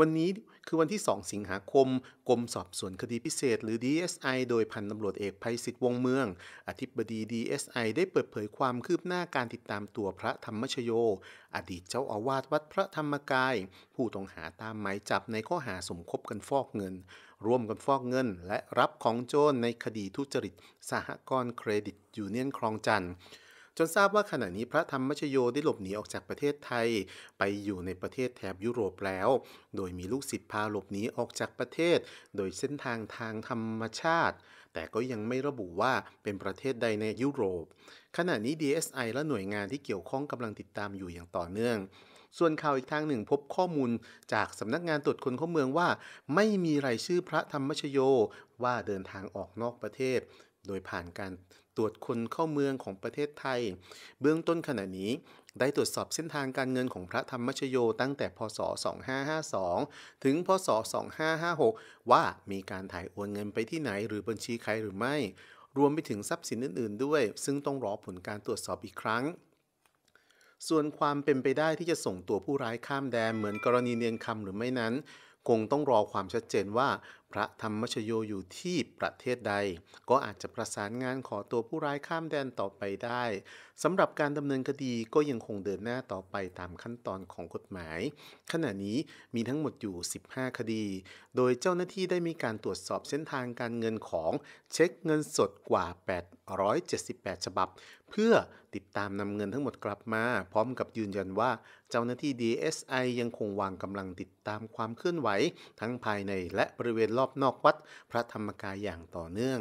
วันนี้คือวันที่2สิงหาคมกรมสอบสวนคดีพิเศษหรือ DSI โดยพันตำรวจเอกภัยศิษฐ์วงเมือง อธิบดี DSI ได้เปิดเผยความคืบหน้าการติดตามตัวพระธรรมชโย อดีตเจ้าอาวาสวัดพระธรรมกาย ผู้ต้องหาตามหมายจับในข้อหาสมคบกันฟอกเงิน ร่วมกันฟอกเงิน และรับของโจรในคดีทุจริตสหกรณ์เครดิต ยูเนียนคลองจันทร์จนทราบว่าขณะนี้พระธรรมชโยได้หลบหนีออกจากประเทศไทยไปอยู่ในประเทศแถบยุโรปแล้ว โดยมีลูกศิษย์พาหลบหนีออกจากประเทศโดยเส้นทางทางธรรมชาติ แต่ก็ยังไม่ระบุว่าเป็นประเทศใดในยุโรป ขณะนี้ DSI และหน่วยงานที่เกี่ยวข้องกำลังติดตามอยู่อย่างต่อเนื่อง ส่วนข่าวอีกทางหนึ่งพบข้อมูลจากสำนักงานตรวจคนเข้าเมืองว่า ไม่มีรายชื่อพระธรรมชโยว่าเดินทางออกนอกประเทศ โดยผ่านการตรวจคนเข้าเมืองของประเทศไทย เบื้องต้นขณะนี้ได้ตรวจสอบเส้นทางการเงินของพระธรรมชโยตั้งแต่พศ 2552 ถึงพศ 2556 ว่ามีการถ่ายโอนเงินไปที่ไหนหรือบัญชีใครหรือไม่ รวมไปถึงทรัพย์สินอื่น ๆ ด้วยซึ่งต้องรอผลการตรวจสอบอีกครั้ง ส่วนความเป็นไปได้ที่จะส่งตัวผู้ร้ายข้ามแดนเหมือนกรณีเนียนคำหรือไม่นั้น คงต้องรอความชัดเจนว่าพระธรรมชโยอยู่ที่ประเทศใด ก็อาจจะประสานงานขอตัวผู้ร้ายข้ามแดนต่อไปได้สำหรับการดำเนินคดีก็ยังคงเดินหน้าต่อไปตามขั้นตอนของกฎหมาย ขณะนี้มีทั้งหมดอยู่ 15 คดี โดยเจ้าหน้าที่ได้มีการตรวจสอบเส้นทางการเงินของเช็คเงินสดกว่า 878 ฉบับ เพื่อติดตามนำเงินทั้งหมดกลับมา พร้อมกับยืนยันว่า เจ้าหน้าที่ DSI ยังคงวางกำลังติดตามความเคลื่อนไหวทั้งภายใน และบริเวณรอบอบนอกวัดพระธรรมกายอย่างต่อเนื่อง